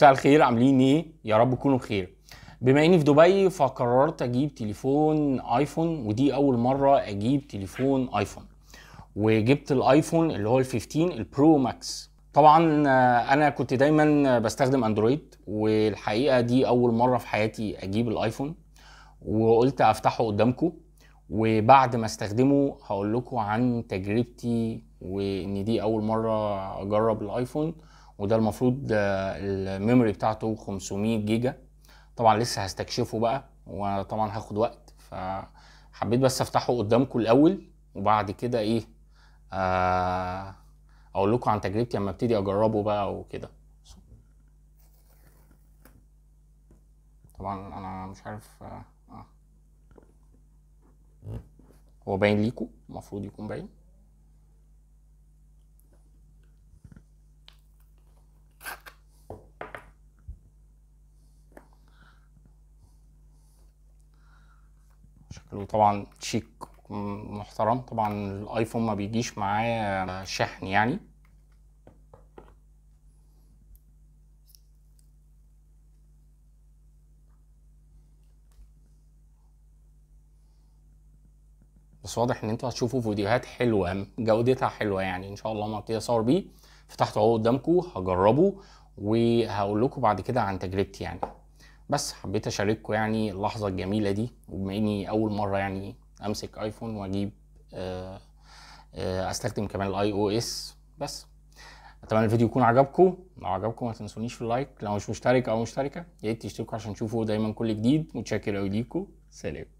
مساء الخير عاملين ايه يا رب تكونوا بخير بما اني في دبي فقررت اجيب تليفون ايفون ودي اول مره اجيب تليفون ايفون وجبت الايفون اللي هو ال 15 البرو ماكس طبعا آه، انا كنت دايما بستخدم اندرويد والحقيقه دي اول مره في حياتي اجيب الايفون وقلت افتحه قدامكم وبعد ما استخدمه هقول لكم عن تجربتي وان دي اول مره اجرب الايفون وده المفروض الميموري بتاعته 500 جيجا طبعا لسه هستكشفه بقى وطبعا هاخد وقت فحبيت بس افتحه قدامكم الاول وبعد كده ايه آه، اقول لكم عن تجربتي اما ابتدي اجربه بقى وكده طبعا انا مش عارف آه. آه. هو باين ليكم المفروض يكون باين وطبعا شيك محترم طبعا الايفون ما بيجيش معاه شحن يعني بس واضح ان انتوا هتشوفوا فيديوهات حلوه جودتها حلوه يعني ان شاء الله ما ابتدي اصور بيه فتحته اهو قدامكم هجربه وهقول لكم بعد كده عن تجربتي يعني بس حبيت اشارككم يعني اللحظه الجميله دي وبما اني اول مره يعني امسك ايفون واجيب آه، آه، استخدم كمان الاي او اس بس اتمنى الفيديو يكون عجبكم لو عجبكم ما تنسونيش في اللايك لو مش مشترك او مشتركه يا ريت تشتركوا عشان تشوفوا دايما كل جديد متشكر قوي ليكم سلام